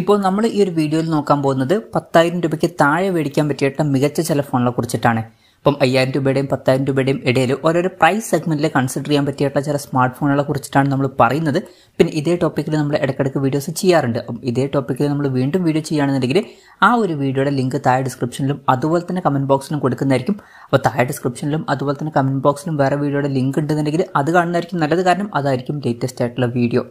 ഇപ്പോൾ നമ്മൾ ഈ ഒരു വീഡിയോയിൽ നോക്കാൻ പോകുന്നത് പത്തായിരം രൂപയ്ക്ക് താഴെ മേടിക്കാൻ പറ്റിയിട്ട മികച്ച ചില ഫോണിനെ കുറിച്ചിട്ടാണ് ഇപ്പം അയ്യായിരം രൂപയുടെയും പത്തായിരം രൂപയുടെയും ഇടയിൽ ഓരോരോ പ്രൈസ് സെഗ്മെന്റിൽ കൺസിഡർ ചെയ്യാൻ പറ്റിയിട്ട ചില സ്മാർട്ട് ഫോണുകളെ കുറിച്ചിട്ടാണ് നമ്മൾ പറയുന്നത് പിന്നെ ഇതേ ടോപ്പിക്കിൽ നമ്മൾ ഇടയ്ക്കിടയ്ക്ക് വീഡിയോസ് ചെയ്യാറുണ്ട് അപ്പം ഇതേ ടോപ്പിക്കിൽ നമ്മൾ വീണ്ടും വീഡിയോ ചെയ്യുകയാണെന്നുണ്ടെങ്കിൽ ആ ഒരു വീഡിയോയുടെ ലിങ്ക് താഴെ ഡിസ്ക്രിപ്ഷനിലും അതുപോലെ തന്നെ കമൻറ്റ് ബോക്സിലും കൊടുക്കുന്നതായിരിക്കും അപ്പോൾ താഴെ ഡിസ്ക്രിപ്ഷനിലും അതുപോലെ തന്നെ കമൻറ്റ് ബോക്സിലും വേറെ വീഡിയോയുടെ ലിങ്ക് ഉണ്ടെന്നുണ്ടെങ്കിൽ അത് കാണുന്നതായിരിക്കും നല്ലത് കാരണം അതായിരിക്കും ലേറ്റസ്റ്റ് ആയിട്ടുള്ള വീഡിയോ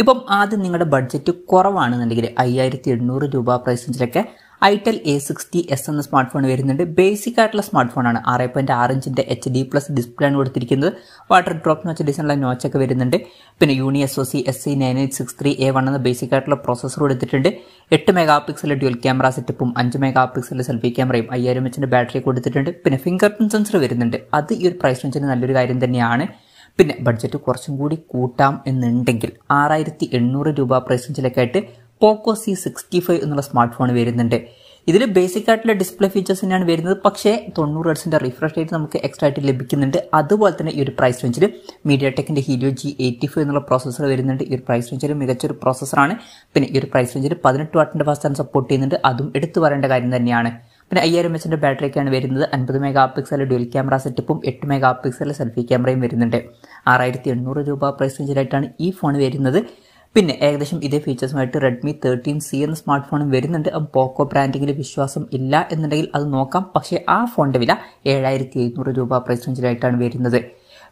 ഇപ്പം ആദ്യം നിങ്ങളുടെ ബഡ്ജറ്റ് കുറവാണെന്നുണ്ടെങ്കിൽ അയ്യായിരത്തി എണ്ണൂറ് രൂപ പ്രൈസ് റേഞ്ചിലൊക്കെ ഐടെൽ എ സിക്സ്റ്റി എസ് എന്ന സ്മാർട്ട് ഫോൺ വരുന്നുണ്ട് ബേസിക് ആയിട്ടുള്ള സ്മാർട്ട് ഫോണാണ് ആറ് പോയിൻറ്റ് ആറ് ഇഞ്ചിൻ്റെ എച്ച് ഡി പ്ലസ് ഡിസ്പ്ലേ ആണ് കൊടുത്തിരിക്കുന്നത് വാട്ടർ ഡ്രോപ്പ് നോച്ച് ഡിസൈനുള്ള നോച്ചൊക്കെ വരുന്നുണ്ട് പിന്നെ Uni S O C S C nine eight six three A one എന്ന ബേസിക് ആയിട്ടുള്ള പ്രോസസ്സർ കൊടുത്തിട്ടുണ്ട് എട്ട് മെഗാ പിക്സൽ ഡ്യുവൽ ക്യാമറ സെറ്റപ്പും അഞ്ച് മെഗാ പിക്സൽ സെൽഫി ക്യാമറയും അയ്യായിരം എച്ചിൻ്റെ ബാറ്ററി കൊടുത്തിട്ടുണ്ട് പിന്നെ ഫിംഗർ പ്രിൻറ്റ് സെൻസർ വരുന്നുണ്ട് അത് ഈ ഒരു പ്രൈസ് റേഞ്ചിന് നല്ലൊരു കാര്യം തന്നെയാണ് പിന്നെ ബഡ്ജറ്റ് കുറച്ചും കൂടി കൂട്ടാം എന്നുണ്ടെങ്കിൽ ആറായിരത്തി എണ്ണൂറ് രൂപ പ്രൈസ് ആയിട്ട് പോക്കോ സി സിക്സ്റ്റി ഫൈവ് എന്നുള്ള സ്മാർട്ട് ഫോൺ വരുന്നുണ്ട് ഇതിൽ ബേസിക് ആയിട്ടുള്ള ഡിസ്പ്ലേ ഫീച്ചേഴ്സ് തന്നെയാണ് വരുന്നത് പക്ഷേ തൊണ്ണൂറ് ഹെഡ്സിൻ്റെ റിഫ്രഷ് റേറ്റ് നമുക്ക് എക്സ്ട്രാ ആയിട്ട് ലഭിക്കുന്നുണ്ട് അതുപോലെ തന്നെ ഈ ഒരു പ്രൈസ് റേഞ്ചിൽ മീഡിയ ടെക്കിൻ്റെ ഹീലിയോ ജി എയ്റ്റി ഫൈവ് എന്നുള്ള പ്രോസസ്സർ വരുന്നുണ്ട് ഈ ഒരു പ്രൈസ് റേഞ്ചിൽ മികച്ചൊരു പ്രോസസ്സറാണ് പിന്നെ ഈ ഒരു പ്രൈസ് റേഞ്ചിൽ പതിനെട്ട് വാട്ടിൻ്റെ ഫാസ്റ്റ് സപ്പോർട്ട് ചെയ്യുന്നുണ്ട് അതും എടുത്തു പറയേണ്ട കാര്യം തന്നെയാണ് പിന്നെ അയ്യായിരം എച്ചിൻ്റെ ബാറ്ററിയൊക്കെയാണ് വരുന്നത് അൻപത് മെഗാ പിക്സൽ ഡ്യുവൽ ക്യാമറ സെറ്റപ്പും എട്ട് മെഗാ പിക്സൽ സെൽഫി ക്യാമറയും വരുന്നുണ്ട് ആറായിരത്തി എണ്ണൂറ് രൂപ പ്രൈസ് റേഞ്ചിലായിട്ടാണ് ഈ ഫോൺ വരുന്നത് പിന്നെ ഏകദേശം ഇതേ ഫീച്ചേഴ്സുമായിട്ട് റെഡ്മി തേർട്ടീൻ സി എന്ന സ്മാർട്ട് ഫോണും വരുന്നുണ്ട് പോക്കോ ബ്രാൻഡിങ്ങിൽ വിശ്വാസം ഇല്ല എന്നുണ്ടെങ്കിൽ അത് നോക്കാം പക്ഷേ ആ ഫോണിൻ്റെ വില ഏഴായിരത്തി എഴുന്നൂറ് രൂപ പ്രൈസ് റേഞ്ചിലായിട്ടാണ് വരുന്നത്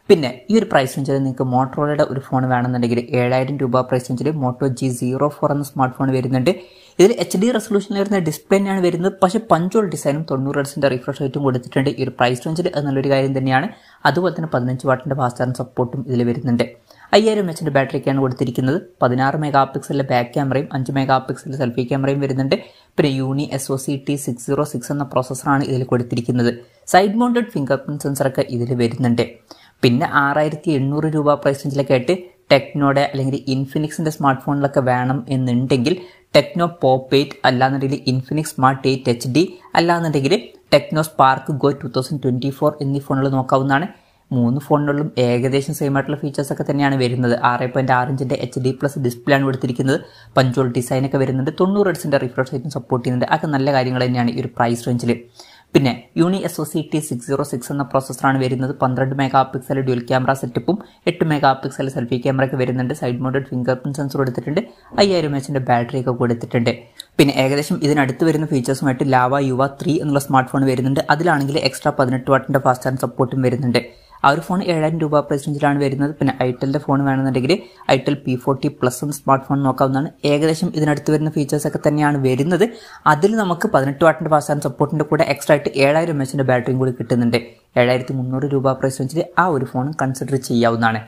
പിന്നെ ഈ ഒരു പ്രൈസ് റേഞ്ചിൽ നിങ്ങൾക്ക് മോട്ടോറോളയുടെ ഒരു ഫോൺ വേണമെന്നുണ്ടെങ്കിൽ ഏഴായിരം രൂപ പ്രൈസ് റേഞ്ചിൽ മോട്ടോ ജി സീറോ ഫോർ എന്ന സ്മാർട്ട് ഫോൺ വരുന്നുണ്ട് ഇതിൽ എച്ച് ഡി റെസൊല്യൂഷനിൽ വരുന്ന ഡിസ്പ്ലേനാണ് വരുന്നത് പക്ഷേ പഞ്ചോൾ ഡിസൈനും തൊണ്ണൂറ് ഡിസിൻ്റെ റിഫ്രഷ് റേറ്റും കൊടുത്തിട്ടുണ്ട് ഈ ഒരു പ്രൈസ് റേഞ്ചിൽ എന്നുള്ളൊരു കാര്യം തന്നെയാണ് അതുപോലെ തന്നെ പതിനഞ്ച് വാട്ടിൻ്റെ ഫാസ്റ്റ് സപ്പോർട്ടും ഇതിൽ വരുന്നുണ്ട് അയ്യായിരം എച്ചിൻ്റെ ബാറ്ററിക്കാണ് കൊടുത്തിരിക്കുന്നത് പതിനാറ് മെഗാ പിക്സലിലെ ബാക്ക് ക്യാമറയും അഞ്ച് മെഗാ പിക്സലിലെ സെൽഫി ക്യാമറയും വരുന്നുണ്ട് പിന്നെ Uni S O C T six zero six എന്ന പ്രോസസ്സറാണ് ഇതിൽ കൊടുത്തിരിക്കുന്നത് സൈഡ് മൗണ്ടഡ് ഫിംഗർ പ്രിൻറ്റ് സെൻസറൊക്കെ ഇതിൽ വരുന്നുണ്ട് പിന്നെ ആറായിരത്തി എണ്ണൂറ് രൂപ പ്രൈസ് റേഞ്ചിലൊക്കെ ആയിട്ട് ടെക്നോയുടെ അല്ലെങ്കിൽ ഇൻഫിനിക്സിൻ്റെ സ്മാർട്ട് ഫോണിലൊക്കെ വേണം എന്നുണ്ടെങ്കിൽ ടെക്നോ പോപ്പ് എയ്റ്റ് അല്ലാന്നുണ്ടെങ്കിൽ Infinix Smart eight H D അല്ലാന്നുണ്ടെങ്കിൽ Tecno Spark Go two thousand twenty four എന്നീ ഫോണുകൾ നോക്കാവുന്നതാണ് മൂന്ന് ഫോണുകളിലും ഏകദേശം സെയിം ആയിട്ടുള്ള ഫീച്ചേഴ്സ് ഒക്കെ തന്നെയാണ് വരുന്നത് ആറ് പോയിൻറ്റ് ആറ് ഇഞ്ചിൻ്റെ എച്ച് ഡി പ്ലസ് ഡിസ്പ്ലേ ആണ് കൊടുത്തിരിക്കുന്നത് പഞ്ചോൾ ഡിസൈനൊക്കെ വരുന്നുണ്ട് തൊണ്ണൂറ് എഡ്സിൻ്റെ റിഫ്രഷ് റേറ്റും സപ്പോർട്ട് ചെയ്യുന്നുണ്ട് അതൊക്കെ നല്ല കാര്യങ്ങൾ തന്നെയാണ് ഈ ഒരു പ്രൈസ് റേഞ്ചിൽ പിന്നെ Uni S O C T six zero six എന്ന പ്രോസസ്സറാണ് വരുന്നത് പന്ത്രണ്ട് മെഗാ പിക്സൽ ഡ്യൂൽ ക്യാമറ സെറ്റപ്പും എട്ട് മെഗാ പിക്സൽ സെൽഫി ക്യാമറയൊക്കെ വരുന്നുണ്ട് side mounted finger print sensor കൊടുത്തിട്ടുണ്ട് അയ്യായിരം എച്ചിൻ്റെ ബാറ്ററി ഒക്കെ കൊടുത്തിട്ടുണ്ട് പിന്നെ ഏകദേശം ഇതിനടുത്ത് വരുന്ന ഫീച്ചേഴ്സുമായിട്ട് ലാവ യുവ ത്രീ എന്നുള്ള സ്മാർട്ട് ഫോൺ വരുന്നുണ്ട് അതിലാണെങ്കിൽ എക്സ്ട്രാ പതിനെട്ട് വാട്ടിൻ്റെ ഫാസ്റ്റ് ചാർജ് സപ്പോർട്ടും വരുന്നുണ്ട് ആ ഒരു ഫോൺ ഏഴായിരം രൂപ പ്രൈസ് റേഞ്ചിലാണ് വരുന്നത് പിന്നെ ഐറ്റലിൻ്റെ ഫോൺ വേണമെന്നുണ്ടെങ്കിൽ ഐറ്റൽ പി ഫോർട്ടി പ്ലസ് എന്ന സ്മാർട്ട് ഫോൺ നോക്കാവുന്നതാണ് ഏകദേശം ഇതിനടുത്ത് വരുന്ന ഫീച്ചേഴ്സൊക്കെ തന്നെയാണ് വരുന്നത് അതിൽ നമുക്ക് പതിനെട്ട് വാട്ടിൻ്റെ പാസ് ആൻഡ് സപ്പോർട്ടിൻ്റെ കൂടെ എക്സ്ട്രാ ആയിട്ട് ഏഴായിരം എം എച്ചിൻ്റെ ബാറ്ററിയും കൂടി കിട്ടുന്നുണ്ട് ഏഴായിരത്തി മുന്നൂറ് രൂപ പ്രൈസ് റേഞ്ചിൽ ആ ഒരു ഫോൺ കൺസിഡർ ചെയ്യാവുന്നതാണ്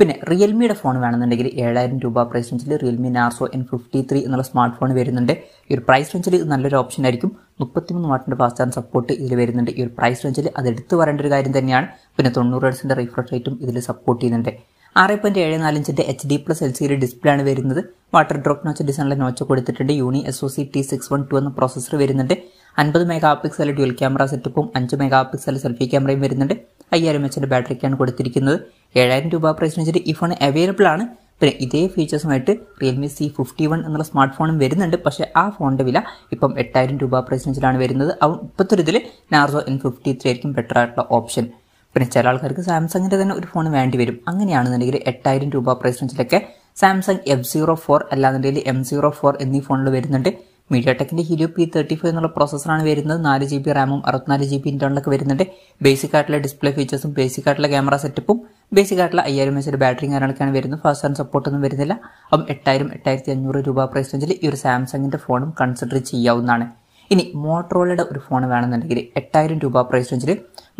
പിന്നെ റിയൽമിയുടെ ഫോൺ വേണമെന്നുണ്ടെങ്കിൽ ഏഴായിരം രൂപ പ്രൈസ് റേഞ്ചിൽ realme Narzo N fifty three എന്നുള്ള സ്മാർട്ട് ഫോൺ വരുന്നുണ്ട് ഈ ഒരു പ്രൈസ് റേഞ്ചിൽ നല്ലൊരു ഓപ്ഷൻ ആയിരിക്കും മുപ്പത്തിമൂന്ന് വാട്ടിൻ്റെ ഫാസ്റ്റ് ചാർജ് സപ്പോർട്ട് ഇതിൽ വരുന്നുണ്ട് ഈ ഒരു പ്രൈസ് റേഞ്ചിൽ അത് എടുത്തു പറയേണ്ട ഒരു കാര്യം തന്നെയാണ് പിന്നെ തൊണ്ണൂറ് ഹെഡ്സിൻ്റെ റിഫ്രഷ് റേറ്റും ഇതിൽ സപ്പോർട്ട് ചെയ്യുന്നുണ്ട് ആറ് പോയിൻറ്റ് ഏഴ് നാലഞ്ചിൻ്റെ H D plus L D display ആണ് വരുന്നത് വാട്ടർ ഡ്രോപ്പ് നോച്ച് ഡിസൈനിലെ നോച്ച് കൊടുത്തിട്ടുണ്ട് Uni S O C T six one two എന്ന പ്രോസസ്സർ വരുന്നുണ്ട് അൻപത് മെഗാ പിക്സൽ ഡ്യുവൽ ക്യാമറ സെറ്റപ്പും അഞ്ച് മെഗാ പിക്സൽ സെൽഫി ക്യാമറയും വരുന്നുണ്ട് അയ്യായിരം എച്ചിൻ്റെ ബാറ്ററിക്കാണ് കൊടുത്തിരിക്കുന്നത് ഏഴായിരം രൂപ പ്രൈസ് വെച്ചിട്ട് ഈ ഫോൺ അവൈലബിൾ ആണ് പിന്നെ ഇതേ ഫീച്ചേഴ്സുമായിട്ട് റിയൽമി സി ഫിഫ്റ്റി വൺ എന്നുള്ള സ്മാർട്ട് ഫോണും വരുന്നുണ്ട് പക്ഷേ ആ ഫോണിൻ്റെ വില ഇപ്പം എട്ടായിരം രൂപ പ്രസിഡൻസിലാണ് വരുന്നത് അവ ഇപ്പോഴത്തെ ഇതിൽ നാർസോ എൻ ഫിഫ്റ്റി ത്രീ ആയിരിക്കും ബെറ്റർ ആയിട്ടുള്ള ഓപ്ഷൻ പിന്നെ ചില ആൾക്കാർക്ക് സാംസങ്ങിൻ്റെ തന്നെ ഒരു ഫോൺ വേണ്ടി വരും അങ്ങനെയാണെന്നുണ്ടെങ്കിൽ എട്ടായിരം രൂപ പ്രസിഡൻസിലൊക്കെ സാംസങ് എഫ് സീറോ ഫോർ അല്ലാന്നുണ്ടെങ്കിൽ എം സീറോ ഫോർ എന്നീ ഫോണിൽ വരുന്നുണ്ട് മീഡിയ ടെക്കിൻ്റെ ഹീലിയോ പി തേർട്ടി ഫൈവ് എന്നുള്ള പ്രോസസ്സറാണ് വരുന്നത് നാല് ജി ബി റാമും അറുപത്തിനാല് ജി ബി ഇൻ്റർണലൊക്കെ വരുന്നുണ്ട് ബേസിക് ആയിട്ടുള്ള ഡിസ്പ്ലേ ഫീച്ചേഴ്സും ബേസിക് ആയിട്ടുള്ള ക്യാമറ സെറ്റപ്പും ബേസിക് ആയിട്ടുള്ള അയ്യായിരം എച്ച് ബാറ്ററിയും കാര്യങ്ങളൊക്കെയാണ് വരുന്നത് ഫാസ്റ്റ് ആൻഡ് ഒന്നും വരുന്നില്ല അപ്പം എട്ടായിരം എട്ടായിരത്തി അഞ്ഞൂറ് രൂപ പ്രൈസ് റേഞ്ചിൽ ഈ ഒരു സാംസങ്ങിൻ്റെ ഫോണും കൺസിഡർ ചെയ്യാവുന്നതാണ് ഇനി മോട്ടറോളയുടെ ഒരു ഫോൺ വേണമെന്നുണ്ടെങ്കിൽ എട്ടായിരം രൂപ പ്രൈസ് റേഞ്ചിൽ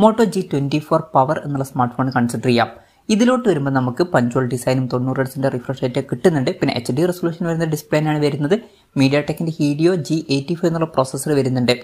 Moto G twenty four power എന്നുള്ള സ്മാർട്ട് ഫോൺ കൺസിഡർ ചെയ്യാം ഇതിലോട്ട് വരുമ്പോൾ നമുക്ക് പഞ്ചോൾ ഡിസൈനും തൊണ്ണൂറ് ഹെഡ്സിൻ്റെ റിഫ്രഷ് റേറ്റ് കിട്ടുന്നുണ്ട് പിന്നെ എച്ച് ഡി റെസൊല്യൂഷൻ വരുന്ന ഡിസ്പ്ലേനാണ് വരുന്നത് മീഡിയ ടെക്കിൻ്റെ ഹീഡിയോ ജി എയ്റ്റി ഫൈവ് എന്നുള്ള പ്രോസസ്സർ വരുന്നുണ്ട്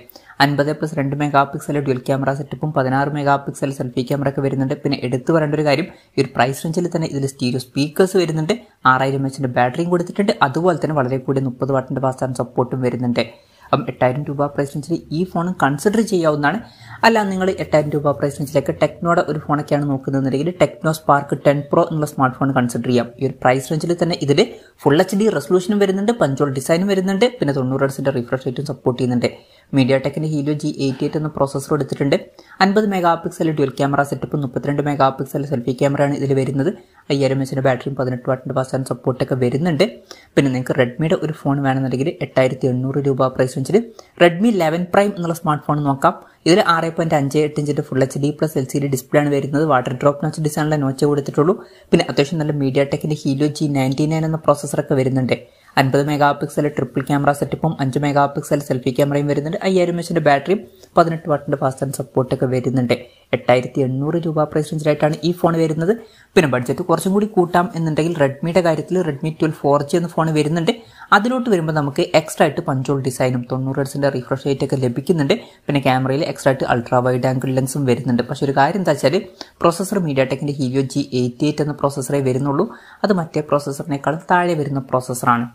അൻപത് പ്ലസ് രണ്ട് മെഗാ പിക്സൽ ഡ്യൽ ക്യാമറ സെറ്റപ്പും പതിനാറ് മെഗാ പിക്സൽ സെൽഫി ക്യാമറ ഒക്കെ വരുന്നുണ്ട് പിന്നെ എടുത്തു പറയേണ്ട ഒരു കാര്യം ഈ ഒരു പ്രൈസ് റേഞ്ചിൽ തന്നെ ഇതിൽ സ്റ്റീരിയോ സ്പീക്കേഴ്സ് വരുന്നുണ്ട് ആറായിരം എച്ച് ബാറ്ററിയും കൊടുത്തിട്ടുണ്ട് അതുപോലെ തന്നെ വളരെ കൂടിയ മുപ്പത് വാട്ടിൻ്റെ ഫാസ്റ്റ് സപ്പോർട്ടും വരുന്നുണ്ട് അപ്പം എട്ടായിരം രൂപ പ്രൈസ് റേഞ്ചിൽ ഈ ഫോൺ കൺസിഡർ ചെയ്യാവുന്നതാണ് അല്ല നിങ്ങൾ എട്ടായിരം രൂപ പ്രൈസ് റേഞ്ചിലേക്ക് ടെക്നോയുടെ ഒരു ഫോണൊക്കെയാണ് നോക്കുന്നതെങ്കിൽ ടെക്നോ സ്പാർക്ക് ടെൻ പ്രോ എന്നുള്ള സ്മാർട്ട് ഫോൺ കൺസിഡർ ചെയ്യാം ഈ ഒരു പ്രൈസ് റേഞ്ചിൽ തന്നെ ഇതിൽ ഫുൾ എച്ച് ഡി റെസൊല്യൂഷനും വരുന്നുണ്ട് പഞ്ചോൾ ഡിസൈനും വരുന്നുണ്ട് പിന്നെ തൊണ്ണൂറ് ഹെഡ്സിൻ്റെ റിഫ്രഷ് റേറ്റും സപ്പോർട്ട് ചെയ്യുന്നുണ്ട് മീഡിയ ടെക്കിൻ്റെ ഹീലോ ജി എയ്റ്റി എയ്റ്റ് എന്ന പ്രോസസ്സർ എടുത്തിട്ടുണ്ട് അൻപത് mega pixel dual camera setup മുപ്പത്തിരണ്ട് മെഗാ പിക്സൽ സെൽഫി ക്യാമറയാണ് ഇതിൽ വരുന്നത് അയ്യായിരം എച്ചിൻ്റെ ബാറ്ററിയും പതിനെട്ട് വാട്ടിൻ്റെ പാസ് ആൻഡ് സപ്പോർട്ടൊക്കെ വരുന്നുണ്ട് പിന്നെ നിങ്ങൾക്ക് റെഡ്മിയുടെ ഒരു ഫോൺ വേണമെന്നുണ്ടെങ്കിൽ എട്ടായിരത്തി എണ്ണൂറ് രൂപ പ്രൈസ് വെച്ചിട്ട് റെഡ്മി ലെവൻ പ്രൈം എന്നുള്ള സ്മാർട്ട് ഫോൺ നോക്കാം ഇതിൽ ആറ് പോയിൻറ്റ് അഞ്ച് എട്ട് ഇഞ്ചിൻ്റെ full H D plus L C D display ആണ് വരുന്നത് വാട്ടർ ഡ്രോപ്പ് നോച്ച് ഡിസൈനിലെ നോച്ച് കൊടുത്തിട്ടുള്ളൂ പിന്നെ അത്യാവശ്യം നല്ല മീഡിയ ടെക്കിൻ്റെ ഹീലോ ജി നയൻറ്റി നയൻ എന്ന പ്രോസസ്സറൊക്കെ വരുന്നുണ്ട് അൻപത് മെഗാ പിക്സൽ ട്രിപ്പിൾ ക്യാമറ സെറ്റപ്പും അഞ്ച് മെഗാ പിക്സൽ സെൽഫി ക്യാമറയും വരുന്നുണ്ട് അയ്യായിരം എച്ചിൻ്റെ ബാറ്ററിയും പതിനെട്ട് വാട്ടിൻ്റെ ഫാസ്റ്റ് ആൻഡ് സപ്പോർട്ടൊക്കെ വരുന്നുണ്ട് എട്ടായിരത്തി എണ്ണൂറ് രൂപ പ്രൈസ് റേഞ്ചിലായിട്ടാണ് ഈ ഫോൺ വരുന്നത് പിന്നെ ബഡ്ജറ്റ് കുറച്ചും കൂടി കൂട്ടാം എന്നുണ്ടെങ്കിൽ റെഡ്മിയുടെ കാര്യത്തിൽ റെഡ്മി ട്വൽവ് ഫോർ ജി എന്ന ഫോൺ വരുന്നുണ്ട് അതിലോട്ട് വരുമ്പോൾ നമുക്ക് എക്സ്ട്രാ ആയിട്ട് പഞ്ചോൾ ഡിസൈനും തൊണ്ണൂറ് ഹെഡ്സിൻ്റെ റിഫ്രഷ് റേറ്റ് ഒക്കെ ലഭിക്കുന്നുണ്ട് പിന്നെ ക്യാമറയിൽ എക്സ്ട്രാ ആയിട്ട് അൾട്രാ വൈഡ് ആംഗിൾ ലെൻസും വരുന്നുണ്ട് പക്ഷേ ഒരു കാര്യം എന്താ വെച്ചാൽ പ്രോസസ്സർ മീഡിയ ടെക്കിൻ്റെ ഹീവിയോ ജി എയ്റ്റി എയ്റ്റ് എന്ന പ്രോസസ്സറേ വരുന്നുള്ളൂ അത് മറ്റേ പ്രോസസ്സറിനേക്കാളും താഴെ വരുന്ന പ്രോസസ്സറാണ്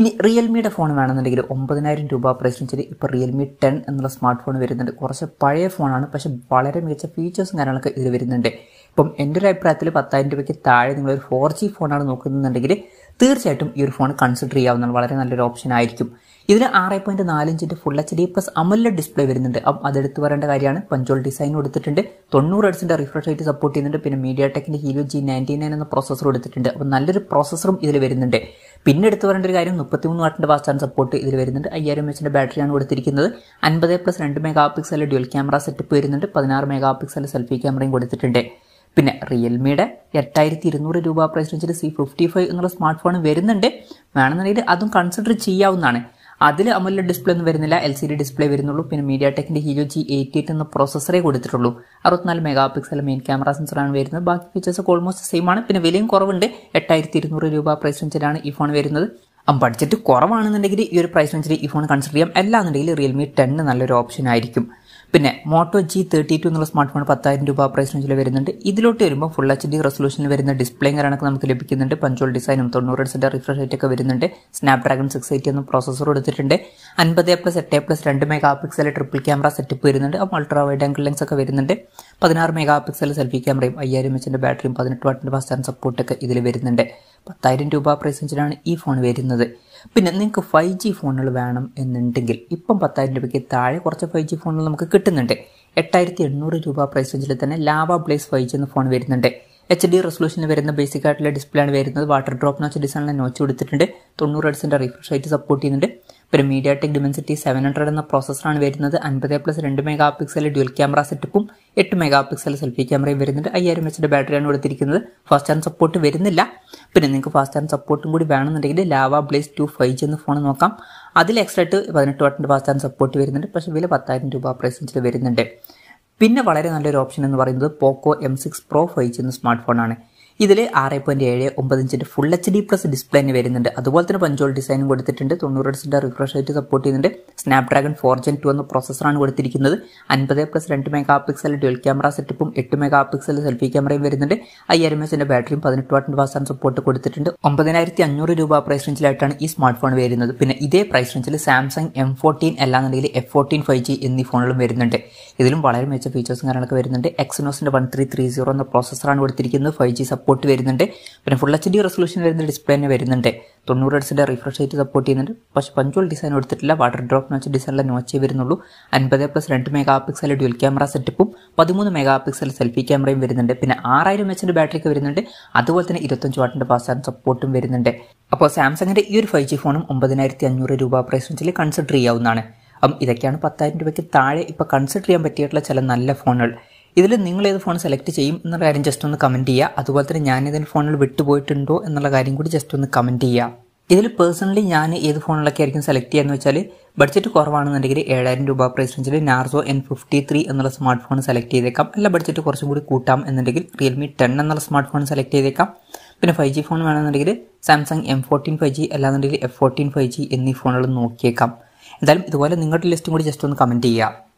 ഇനി റിയൽമിയുടെ ഫോൺ വേണമെന്നുണ്ടെങ്കിൽ ഒമ്പതിനായിരം രൂപ പ്രശ്നം വെച്ചാൽ ഇപ്പോൾ റിയൽമി ടെൻ എന്നുള്ള സ്മാർട്ട് ഫോൺ വരുന്നുണ്ട് കുറച്ച് പഴയ ഫോണാണ് പക്ഷെ വളരെ മികച്ച ഫീച്ചേഴ്സും കാര്യങ്ങളൊക്കെ ഇതിൽ വരുന്നുണ്ട് ഇപ്പം എൻ്റെ ഒരു അഭിപ്രായത്തിൽ പത്തായിരം രൂപയ്ക്ക് താഴെ നിങ്ങളൊരു ഫോർ ജി ഫോണാണ് നോക്കുന്നുണ്ടെങ്കിൽ തീർച്ചയായിട്ടും ഈ ഒരു ഫോൺ കൺസിഡർ ചെയ്യാവുന്ന വളരെ നല്ലൊരു ഓപ്ഷൻ ആയിരിക്കും ഇതിന് ആറ് പോയിന്റ് നാല് ഇഞ്ചിന്റെ full H D plus AMOLED display വരുന്നുണ്ട് അപ്പം അതെടുത്ത് പറയേണ്ട കാര്യമാണ് പഞ്ചോൾ ഡിസൈൻ കൊടുത്തിട്ടുണ്ട് തൊണ്ണൂറ് ഹെഡ്സിന്റെ റിഫ്രഷ് റേറ്റ് സപ്പോർട്ട് ചെയ്യുന്നുണ്ട് പിന്നെ മീഡിയ ടെക്കിന്റെ ഹീലോ ജി നയൻറ്റി നയൻ എന്ന പ്രോസസർ എടുത്തിട്ടുണ്ട് അപ്പം നല്ലൊരു പ്രോസസ്സറും ഇതിൽ വരുന്നുണ്ട് പിന്നെ എടുത്ത് പറയേണ്ട ഒരു കാര്യം മുപ്പത്തിമൂന്ന് വാട്ടിന്റെ ഫാസ്റ്റ് ചാർജ് സപ്പോർട്ട് ഇതിൽ വരുന്നുണ്ട് അയ്യായിരം എച്ചിന്റെ ബാറ്ററിയാണ് കൊടുത്തിരിക്കുന്നത് അൻപത് പ്ലസ് രണ്ട് mega pixel dual camera setup വരുന്നുണ്ട് പതിനാറ് മെഗാ പിക്സൽ സെൽഫി ക്യാമറയും കൊടുത്തിട്ടുണ്ട് പിന്നെ റിയൽമിയുടെ എട്ടായിരത്തി ഇരുന്നൂറ് രൂപ പ്രൈസ് റേഞ്ചിൽ സി ഫിഫ്റ്റി ഫൈവ് എന്നുള്ള സ്മാർട്ട് ഫോൺ വരുന്നുണ്ട് വേണമെന്നുണ്ടെങ്കിൽ അതും കൺസിഡർ ചെയ്യാവുന്നതാണ് അതിൽ അമൂല്യ ഡിസ്പ്ലേ ഒന്നും വരുന്നില്ല എൽ സി ഡി ഡിസ്പ്ലേ വരുന്നുള്ളൂ പിന്നെ മീഡിയ ടെക്കിൻ്റെ ഹീരോ ജി എയ്റ്റി എയ്റ്റ് എന്ന പ്രോസസ്സറേ കൊടുത്തിട്ടുള്ളൂ അറുപത്തിനാല് മെഗാ പിക്സൽ മെയിൻ ക്യാമറ സെൻസറാണ് വരുന്നത് ബാക്കി ഫീച്ചേഴ്സ് ഓൾമോസ്റ്റ് സെയിം ആണ് പിന്നെ വിലയും കുറവുണ്ട് എട്ടായിരത്തി ഇരുന്നൂറ് രൂപ പ്രൈസ് റേഞ്ചിലാണ് ഈ ഫോൺ വരുന്നത് ബഡ്ജറ്റ് കുറവാണെന്നുണ്ടെങ്കിൽ ഈ ഒരു പ്രൈസ് റേഞ്ചിൽ ഈ ഫോൺ കൺസിഡർ ചെയ്യാം അല്ലാന്നുണ്ടെങ്കിൽ റിയൽമി ടെൻ നല്ലൊരു ഓപ്ഷൻ ആയിരിക്കും പിന്നെ മോട്ടോ ജി തേർട്ടി ടു എന്നുള്ള സ്മാർട്ട് ഫോൺ പത്തായിരം രൂപ പ്രൈസ് റേഞ്ചിൽ വരുന്നുണ്ട് ഇതിലോട്ട് വരുമ്പോൾ ഫുൾ എച്ച് ഡി റെസൊല്യൂഷനിൽ വരുന്ന ഡിസ്പ്ലേ കാര്യങ്ങളൊക്കെ നമുക്ക് ലഭിക്കുന്നുണ്ട് പഞ്ചോൾ ഡിസൈനും തൊണ്ണൂറ് ഹെഡ്സിൻ്റെ റിഫ്രഷ് റേറ്റ് ഒക്കെ വരുന്നുണ്ട് സ്നാപ് ഡ്രാഗൺ സിക്സ് എയ്റ്റി എന്ന പ്രോസസ്സർ കൊടുത്തിട്ടുണ്ട് അൻപത് പ്ലസ് എട്ട് പ്ലസ് രണ്ട് mega pixel triple camera setup വരുന്നുണ്ട് അപ്പോൾ അൾട്രാ വൈഡ് ആംഗിൾ ലെൻസ് ഒക്കെ വരുന്നുണ്ട് പതിനാറ് മെഗാ പിക്സൽ സെൽഫി ക്യാമറയും അയ്യായിരം എച്ചിൻ്റെ ബാറ്ററിയും പതിനെട്ട് വാട്ടിൻ്റെ ഫാസ്റ്റ് ആൻഡ് സപ്പോർട്ടൊക്കെ ഇതിൽ വരുന്നുണ്ട് പത്തായിരം രൂപ പ്രൈസ് റേഞ്ചിലാണ് ഈ ഫോൺ വരുന്നത് പിന്നെ നിങ്ങൾക്ക് ഫൈവ് ജി ഫോണുകൾ വേണം എന്നുണ്ടെങ്കിൽ ഇപ്പം പത്തായിരം രൂപയ്ക്ക് താഴെ കുറച്ച് ഫൈവ് ജി ഫോണുകൾ നമുക്ക് കിട്ടുന്നുണ്ട് എട്ടായിരത്തി എണ്ണൂറ് രൂപ പ്രൈസ് റേഞ്ചിൽ തന്നെ ലാവ ബ്ലേസ് ഫൈവ് ജി എന്ന ഫോൺ വരുന്നുണ്ട് എച്ച് ഡി റെസൊല്യൂഷനിൽ വരുന്ന ബേസിക് ആയിട്ടുള്ള ഡിസ്പ്ലേ ആണ് വരുന്നത് വാട്ടർ ഡ്രോപ്പ് നോച്ച് ഡിസൈനിലെ നോച്ച് കൊടുത്തിട്ടുണ്ട് തൊണ്ണൂറ് ഹെഡ്സിൻ്റെ റിഫ്രഷ് റേറ്റ് സപ്പോർട്ട് ചെയ്യുന്നുണ്ട് പിന്നെ MediaTek Dimensity seven hundred എന്ന പ്രോസസ്സറാണ് വരുന്നത് അൻപത് പ്ലസ് രണ്ട് മെഗാ പിക്സൽ ഡ്യുവൽ ക്യാമറ സെറ്റപ്പും എട്ട് മെഗാ പിക്സൽ സെൽഫി ക്യാമറയും വരുന്നുണ്ട് അയ്യായിരം എച്ചിൻ്റെ ബാറ്ററിയാണ് കൊടുത്തിരിക്കുന്നത് ഫാസ്റ്റ് ചാർജ് സപ്പോർട്ട് വരുന്നില്ല പിന്നെ നിങ്ങൾക്ക് ഫാസ്റ്റ് ചാർജ് സപ്പോർട്ടും കൂടി വേണമെന്നുണ്ടെങ്കിൽ Lava Blaze two five G എന്ന ഫോൺ നോക്കാം അതിൽ എക്സ്ട്രാ ആയിട്ട് പതിനെട്ട് വട്ടിൻ്റെ ഫാസ്റ്റ് ചാർജ് സപ്പോർട്ട് വരുന്നുണ്ട് പക്ഷേ വില പത്തായിരം രൂപ പ്രൈസിൽ വരുന്നുണ്ട് പിന്നെ വളരെ നല്ലൊരു ഓപ്ഷൻ എന്ന് പറയുന്നത് Poco M six pro five G എന്ന സ്മാർട്ട് ഫോണാണ് ഇതിൽ ആറ് പോയിന്റ് ഏഴ് ഒമ്പത് ഇഞ്ചിൻ്റെ ഫുൾ എച്ച് ഡി പ്ലസ് ഡിസ്പ്ലേന് വരുന്നുണ്ട് അതുപോലെ തന്നെ പഞ്ചോൾ ഡിസൈനും കൊടുത്തിട്ടുണ്ട് തൊണ്ണൂറ് ഹെഡ്സിൻ്റെ റിഫ്രഷ് റേറ്റ് സപ്പോർട്ട് ചെയ്യുന്നുണ്ട് സ്നാപ്ഡ്രാഗൺ ഫോർ ജെൻ ടു എന്ന പ്രോസസ്സറാണ് കൊടുത്തിരിക്കുന്നത് അൻപത് പ്ലസ് രണ്ട് മെഗാ പിക്സൽ ഡുവൽ ക്യാമറ സെറ്റപ്പും എട്ട് മെഗാ പിക്സൽ സെൽഫി ക്യാമറയും വരുന്നുണ്ട് അയ്യായിരം എസിൻ്റെ ബാറ്ററിയും പതിനെട്ട് വാട്ടിൻ്റെ വാസാണ് സപ്പോർട്ട് കൊടുത്തിട്ടുണ്ട് ഒമ്പതിനായിരത്തി അഞ്ഞൂറ് രൂപ പ്രൈസ് റേഞ്ചിലായിട്ടാണ് ഈ സ്മാർട്ട് ഫോൺ വരുന്നത് പിന്നെ ഇതേ പ്രൈസ് റേഞ്ചിൽ സാംസങ് എം ഫോർട്ടീൻ അല്ലാന്നുണ്ടെങ്കിൽ എഫ് ഫോർട്ടീൻ ഫൈവ് ജി എന്നീ ഫോണുകളും വരുന്നുണ്ട് ഇതിലും വളരെ മികച്ച ഫീച്ചേഴ്സും കാര്യങ്ങളൊക്കെ വരുന്നുണ്ട് എക്സിനോസിൻ്റെ വൺ ത്രീ ത്രീ സീറോ എന്ന പ്രോസസ്സറാണ് കൊടുത്തിരിക്കുന്നത് ഫൈവ് ജി സപ്പോർട്ട് സപ്പോർട്ട് വരുന്നുണ്ട് പിന്നെ ഫുൾ എച്ച് ഡി റെസൊല്യൂഷൻ വരുന്ന ഡിസ്പ്ലേ തന്നെ വരുന്നുണ്ട് തൊണ്ണൂറ് ഹെഡ്സിൻ്റെ റിഫ്രഷ് റേറ്റ് സപ്പോർട്ട് ചെയ്യുന്നുണ്ട് പക്ഷേ പഞ്ചോൾ ഡിസൈൻ എടുത്തിട്ടില്ല വാട്ടർ ഡ്രോപ്പ് എന്ന് വെച്ച ഡിസൈനിലെ നോച്ചേ വരുന്നുള്ളൂ അൻപത് പ്ലസ് രണ്ട് മെഗാ പിക്സൽ ഡ്യുവൽ ക്യാമറ സെറ്റപ്പും പതിമൂന്ന് മെഗാ പിക്സൽ സെൽഫി ക്യാമറയും വരുന്നുണ്ട് പിന്നെ ആറായിരം എച്ചിൻ്റെ ബാറ്ററിക്ക് വരുന്നുണ്ട് അതുപോലെ തന്നെ ഇരുപത്തഞ്ച് വാട്ടിൻ്റെ പാസ് സപ്പോർട്ടും വരുന്നുണ്ട് അപ്പോൾ സാംസങ്ങിൻ്റെ ഈ ഒരു ഫൈവ് ജി ഫോണും ഒമ്പതിനായിരത്തി അഞ്ഞൂറ് രൂപ പ്രൈസ് വെച്ചിൽ കൺസിഡർ ചെയ്യാവുന്നതാണ് അപ്പം ഇതൊക്കെയാണ് പത്തായിരം രൂപയ്ക്ക് താഴെ ഇപ്പോൾ കൺസിഡർ ചെയ്യാൻ പറ്റിയിട്ടുള്ള ചില നല്ല ഫോണുകൾ ഇതിൽ നിങ്ങൾ ഏത് ഫോൺ സെലക്ട് ചെയ്യും എന്നുള്ള കാര്യം ജസ്റ്റ് ഒന്ന് കമൻറ്റ് ചെയ്യുക അതുപോലെ തന്നെ ഞാൻ ഏതെങ്കിലും ഫോണിൽ വിട്ടുപോയിട്ടുണ്ടോ എന്നുള്ള കാര്യം കൂടി ജസ്റ്റ് ഒന്ന് കമൻറ്റ് ചെയ്യുക ഇതിൽ പേഴ്സണലി ഞാൻ ഏത് ഫോണിലൊക്കെ ആയിരിക്കും സെലക്ട് ചെയ്യാന്ന് വെച്ചാൽ ബഡ്ജറ്റ് കുറവാണെന്നുണ്ടെങ്കിൽ ഏഴായിരം രൂപ പ്രൈസ് വെച്ചാൽ നാർസോ എൻ ഫിഫ്റ്റി ത്രീ എന്നുള്ള സ്മാർട്ട് ഫോൺ സെലക്ട് ചെയ്തേക്കാം അല്ല ബഡ്ജറ്റ് കുറച്ചും കൂടി കൂട്ടാം എന്നുണ്ടെങ്കിൽ റിയൽമി ടെൻ എന്നുള്ള സ്മാർട്ട് ഫോൺ സെലക്ട് ചെയ്തേക്കാം പിന്നെ ഫൈവ് ജി ഫോൺ വേണമെന്നുണ്ടെങ്കിൽ Samsung M fourteen five G അല്ലാന്നുണ്ടെങ്കിൽ എഫ് ഫോർട്ടീൻ ഫൈവ് ജി എന്നീ ഫോണുകൾ നോക്കിയേക്കാം എന്തായാലും ഇതുപോലെ നിങ്ങളുടെ ലിസ്റ്റും കൂടി ജസ്റ്റ് ഒന്ന് കമൻറ്റ് ചെയ്യുക